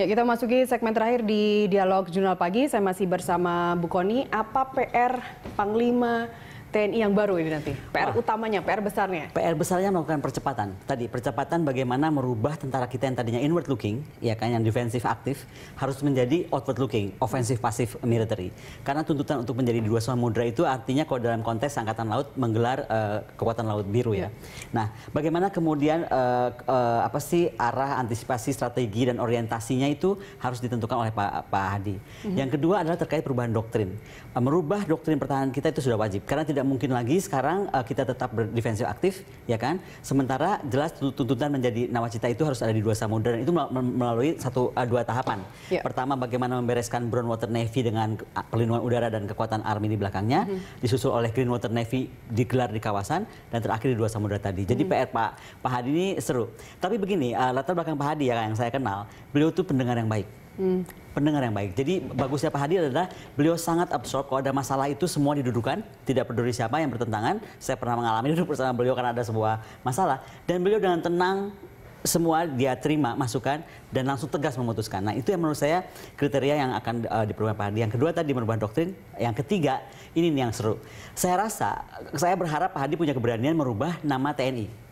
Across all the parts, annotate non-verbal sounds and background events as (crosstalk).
Ya, kita masuki segmen terakhir di Dialog Jurnal Pagi. Saya masih bersama Bu Koni. Apa PR Panglima TNI yang baru ini nanti? PR Wah. utamanya, PR besarnya? PR besarnya melakukan percepatan. Tadi percepatan bagaimana merubah tentara kita yang tadinya inward looking, ya kan yang defensif aktif, harus menjadi outward looking, offensive pasif military. Karena tuntutan untuk menjadi dua mudra itu artinya kalau dalam konteks angkatan laut menggelar uh, kekuatan laut biru ya. ya. Nah, bagaimana kemudian uh, uh, apa sih arah antisipasi strategi dan orientasinya itu harus ditentukan oleh Pak Pak Hadi. Mm -hmm. Yang kedua adalah terkait perubahan doktrin. Uh, merubah doktrin pertahanan kita itu sudah wajib karena tidak tidak mungkin lagi sekarang uh, kita tetap berdefensif aktif, ya kan? Sementara jelas tuntutan menjadi nawacita itu harus ada di dua samudera itu melalui satu uh, dua tahapan. Yeah. Pertama bagaimana membereskan Brown Water Navy dengan eh, perlindungan udara dan kekuatan army di belakangnya, mm -hmm. disusul oleh Green Water Navy digelar di kawasan dan terakhir di dua samudera tadi. Jadi mm -hmm. PR Pak Pak Hadi ini seru. Tapi begini, uh, latar belakang Pak Hadi ya yang saya kenal, beliau itu pendengar yang baik Hmm. Pendengar yang baik. Jadi bagusnya Pak Hadi adalah beliau sangat absorb kalau ada masalah itu semua didudukan, tidak peduli siapa yang bertentangan. Saya pernah mengalami itu (laughs) bersama beliau karena ada sebuah masalah dan beliau dengan tenang semua dia terima masukan dan langsung tegas memutuskan. Nah itu yang menurut saya kriteria yang akan uh, diperlukan Pak Hadi. Yang kedua tadi merubah doktrin. Yang ketiga ini yang seru. Saya rasa saya berharap Pak Hadi punya keberanian merubah nama TNI.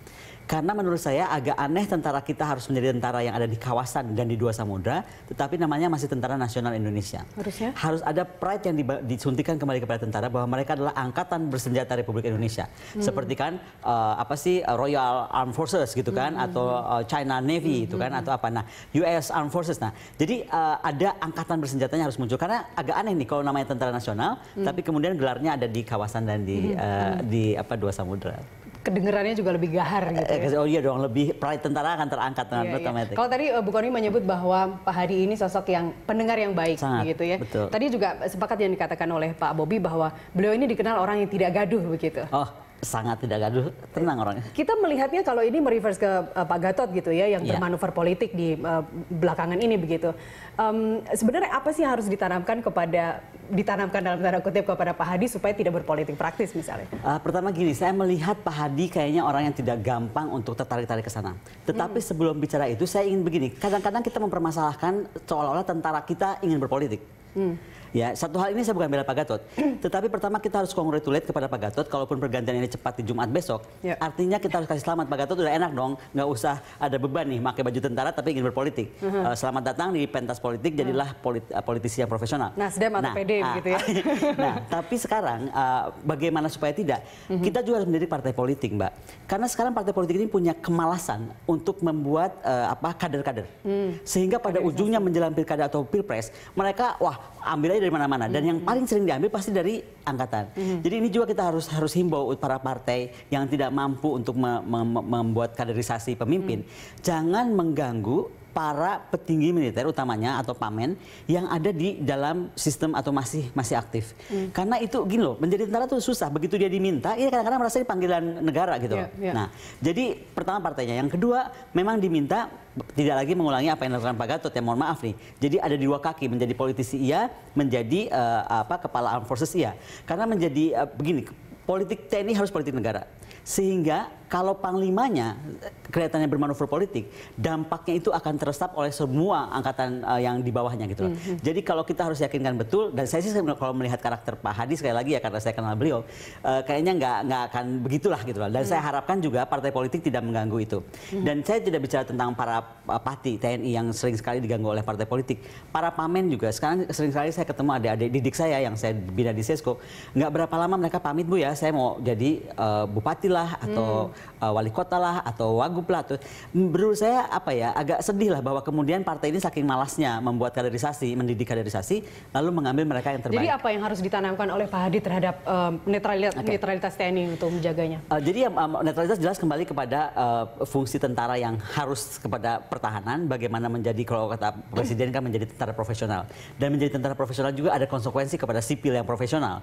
Karena menurut saya agak aneh tentara kita harus menjadi tentara yang ada di kawasan dan di dua samudra, tetapi namanya masih Tentara Nasional Indonesia. Harusnya? Harus ada pride yang disuntikan kembali kepada tentara bahwa mereka adalah angkatan bersenjata Republik Indonesia. Hmm. Seperti kan uh, apa sih eh, Royal Armed Forces gitu kan hmm. atau uh, China Navy gitu kan, hmm. itu kan atau apa nah US Armed Forces. Nah, jadi uh, ada angkatan bersenjatanya harus muncul karena agak aneh nih kalau namanya tentara nasional hmm. tapi kemudian gelarnya ada di kawasan dan di hmm. uh, di apa dua samudra. Kedengarannya juga lebih gahar gitu eh, ya. Eh, oh iya dong, lebih pride tentara akan terangkat dengan iya, iya. otomatis. Iya. Kalau tadi eh, Bu Koni menyebut bahwa Pak Hadi ini sosok yang pendengar yang baik Sangat, gitu ya. Betul. Tadi juga sepakat yang dikatakan oleh Pak Bobi bahwa beliau ini dikenal orang yang tidak gaduh begitu. Oh, sangat tidak gaduh, tenang orangnya. Kita melihatnya kalau ini mereverse ke uh, Pak Gatot gitu ya, yang yeah. bermanuver politik di uh, belakangan ini begitu. Um, sebenarnya apa sih yang harus ditanamkan kepada, ditanamkan dalam tanda kutip kepada Pak Hadi supaya tidak berpolitik praktis misalnya? Uh, pertama gini, saya melihat Pak Hadi kayaknya orang yang tidak gampang untuk tertarik-tarik ke sana. Tetapi hmm. sebelum bicara itu, saya ingin begini, kadang-kadang kita mempermasalahkan seolah-olah tentara kita ingin berpolitik. Hmm. Ya, satu hal ini saya bukan bela Pak Gatot, (clears throat) tetapi pertama kita harus congratulate kepada Pak Gatot, kalaupun pergantian ini cepat di Jumat besok, ya. artinya kita harus kasih selamat Pak Gatot udah enak dong, nggak usah ada beban nih, pakai baju tentara tapi ingin berpolitik. Uh hmm. eh, -huh. selamat datang di pentas politik, hmm. jadilah polit eh, politisi yang profesional. Nasdem atau nah, PD uh, ah. begitu ya. (laughs) nah, tapi sekarang uh, bagaimana supaya tidak? Uh -huh. Kita juga harus menjadi partai politik, Mbak, karena sekarang partai politik ini punya kemalasan untuk membuat uh, apa kader-kader, hmm. sehingga pada ujungnya menjelang pilkada atau pilpres, mereka wah ambil aja dari mana-mana dan yang paling sering diambil pasti dari angkatan. Mm. Jadi ini juga kita harus harus himbau para partai yang tidak mampu untuk me me membuat kaderisasi pemimpin, mm. jangan mengganggu para petinggi militer utamanya atau pamen yang ada di dalam sistem atau masih masih aktif. Hmm. Karena itu gini loh, menjadi tentara tuh susah. Begitu dia diminta, ini iya, kadang-kadang merasa panggilan negara gitu. Yeah, yeah. Iya. Nah, jadi pertama partainya, yang kedua memang diminta tidak lagi mengulangi apa yang dilakukan Pak Gatot ya mohon maaf nih. Jadi ada di dua kaki menjadi politisi iya, menjadi uh, apa kepala armed forces iya. Karena menjadi uh, begini, politik TNI harus politik negara. Sehingga kalau panglimanya eh, kelihatannya bermanuver politik, dampaknya itu akan terstap oleh semua angkatan uh, yang di bawahnya gitu loh. Mm -hmm. Jadi kalau kita harus yakinkan betul, dan saya sih kalau melihat karakter Pak Hadi sekali lagi ya karena saya kenal beliau, uh, kayaknya nggak nggak akan begitulah gitu loh. Dan mm -hmm. saya harapkan juga partai politik tidak mengganggu itu. Mm -hmm. Dan saya tidak bicara tentang para uh, pati TNI yang sering sekali diganggu oleh partai politik. Para pamen juga, sekarang sering sekali saya ketemu adik-adik didik saya yang saya bina di Sesko, nggak berapa lama mereka pamit bu ya, saya mau jadi uh, bupati lah atau... Mm uh, wali kota lah atau wagub lah. Tuh. Menurut saya apa ya agak sedih lah bahwa kemudian partai ini saking malasnya membuat kaderisasi, mendidik kaderisasi, lalu mengambil mereka yang terbaik. Jadi apa yang harus ditanamkan oleh Pak Hadi terhadap uh, netralitas, okay. netralitas TNI untuk menjaganya? Uh, jadi um, netralitas jelas kembali kepada uh, fungsi tentara yang harus kepada pertahanan, bagaimana menjadi kalau kata presiden kan menjadi tentara profesional dan menjadi tentara profesional juga ada konsekuensi kepada sipil yang profesional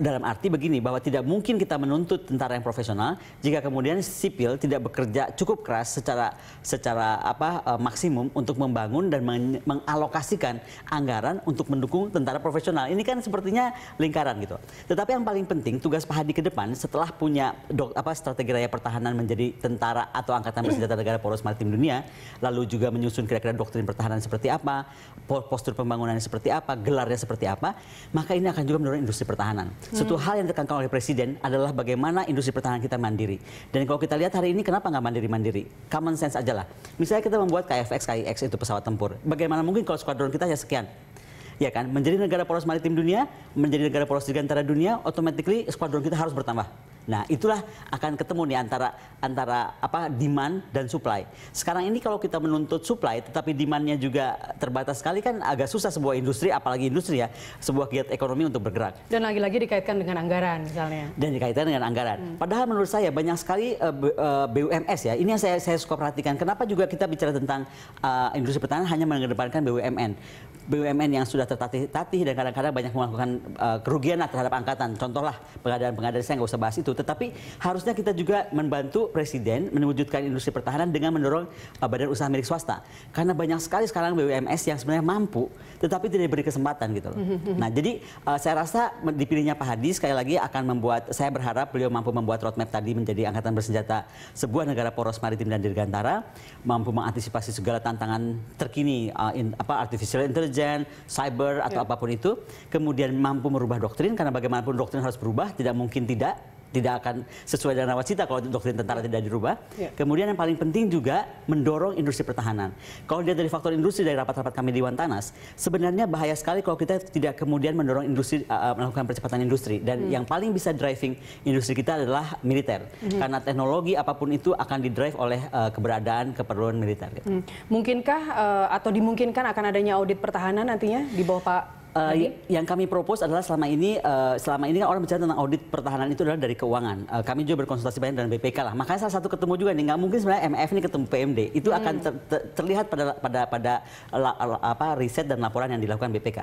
dalam arti begini bahwa tidak mungkin kita menuntut tentara yang profesional jika kemudian sipil tidak bekerja cukup keras secara secara apa uh, maksimum untuk membangun dan men mengalokasikan anggaran untuk mendukung tentara profesional. Ini kan sepertinya lingkaran gitu. Tetapi yang paling penting tugas Pak Hadi ke depan setelah punya dok, apa strategi raya pertahanan menjadi tentara atau angkatan bersenjata negara poros maritim dunia, lalu juga menyusun kira-kira doktrin pertahanan seperti apa, postur pembangunannya seperti apa, gelarnya seperti apa, maka ini akan juga mendorong industri pertahanan. Satu hal yang ditekankan oleh Presiden adalah bagaimana industri pertahanan kita mandiri. Dan kalau kita lihat hari ini kenapa nggak mandiri-mandiri? Common sense aja lah. Misalnya kita membuat KFX, KIX itu pesawat tempur. Bagaimana mungkin kalau skuadron kita hanya sekian? Ya kan, menjadi negara poros maritim dunia, menjadi negara poros di antara dunia, otomatis skuadron kita harus bertambah. Nah, itulah akan ketemu nih antara antara apa demand dan supply. Sekarang ini kalau kita menuntut supply tetapi demandnya juga terbatas sekali kan agak susah sebuah industri apalagi industri ya, sebuah giat ekonomi untuk bergerak. Dan lagi-lagi dikaitkan dengan anggaran misalnya. Dan dikaitkan dengan anggaran. Hmm. Padahal menurut saya banyak sekali uh, eh, BUMS eh, ya. Ini yang saya saya suka perhatikan. Kenapa juga kita bicara tentang uh, industri pertahanan hanya mengedepankan BUMN. BUMN yang sudah tertatih-tatih dan kadang-kadang banyak melakukan uh, kerugian terhadap angkatan. Contohlah pengadaan-pengadaan saya nggak usah bahas itu itu. Tetapi harusnya kita juga membantu Presiden mewujudkan industri pertahanan dengan mendorong uh, badan usaha milik swasta. Karena banyak sekali sekarang BUMS yang sebenarnya mampu, tetapi tidak diberi kesempatan gitu loh. Mhm, mhm. Nah jadi uh, saya rasa dipilihnya Pak Hadi sekali lagi akan membuat, saya berharap beliau mampu membuat roadmap tadi menjadi angkatan bersenjata sebuah negara poros maritim dan dirgantara, mampu mengantisipasi segala tantangan terkini uh, in, apa artificial intelligence, cyber atau yeah. apapun itu, kemudian mampu merubah doktrin karena bagaimanapun doktrin harus berubah, tidak mungkin tidak tidak akan sesuai dengan nawacita kalau doktrin tentara tidak dirubah. Yeah. Kemudian yang paling penting juga mendorong industri pertahanan. Kalau dia dari faktor industri dari rapat-rapat kami di Wantanas, sebenarnya bahaya sekali kalau kita tidak kemudian mendorong industri uh, melakukan percepatan industri dan mm. yang paling bisa driving industri kita adalah militer. Hmm. Karena teknologi apapun itu akan didrive oleh uh, keberadaan keperluan militer gitu. Mm. Mungkinkah uh, atau dimungkinkan akan adanya audit pertahanan nantinya di bawah Pak Uh, yang kami propose adalah selama ini uh, selama ini kan orang bicara tentang audit pertahanan itu adalah dari keuangan. Uh, kami juga berkonsultasi banyak dengan BPK lah. Makanya salah satu ketemu juga nih, nggak mungkin sebenarnya MF ini ketemu PMD. Itu hmm. akan ter, ter, terlihat pada pada pada la, la, apa riset dan laporan yang dilakukan BPK.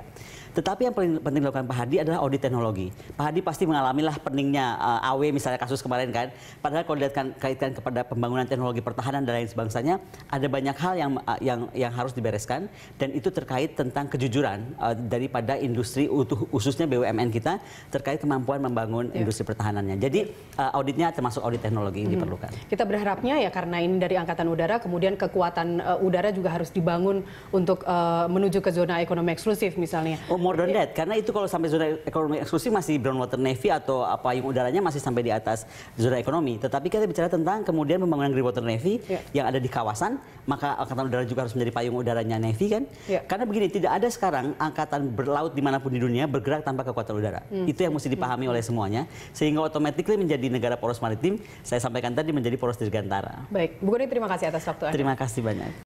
Tetapi yang paling penting dilakukan Pak Hadi adalah audit teknologi. Pak Hadi pasti mengalami lah peningnya uh, AW misalnya kasus kemarin kan. Padahal kalau dilihatkan kaitkan kepada pembangunan teknologi pertahanan dan lain sebangsanya, ada banyak hal yang uh, yang yang harus dibereskan dan itu terkait tentang kejujuran uh, dari kepada industri utuh khususnya BUMN kita terkait kemampuan membangun yeah. industri pertahanannya. Jadi uh, auditnya termasuk audit teknologi yang hmm. diperlukan. Kita berharapnya ya karena ini dari Angkatan Udara, kemudian kekuatan uh, udara juga harus dibangun untuk uh, menuju ke zona ekonomi eksklusif misalnya. Oh more than ya. that, karena itu kalau sampai zona ekonomi eksklusif masih brown water navy atau payung udaranya masih sampai di atas zona ekonomi. Tetapi kita bicara tentang kemudian pembangunan water navy yeah. yang ada di kawasan, maka Angkatan Udara juga harus menjadi payung udaranya navy kan? Ya. Karena begini, tidak ada sekarang angkatan ber berlaut dimanapun di dunia bergerak tanpa kekuatan udara. Hmm. Itu yang mesti hmm. dipahami hmm. oleh semuanya sehingga otomatis menjadi negara poros maritim. Saya sampaikan tadi menjadi poros dirgantara. Baik, Bu Goni terima kasih atas waktu Anda. Terima kasih banyak.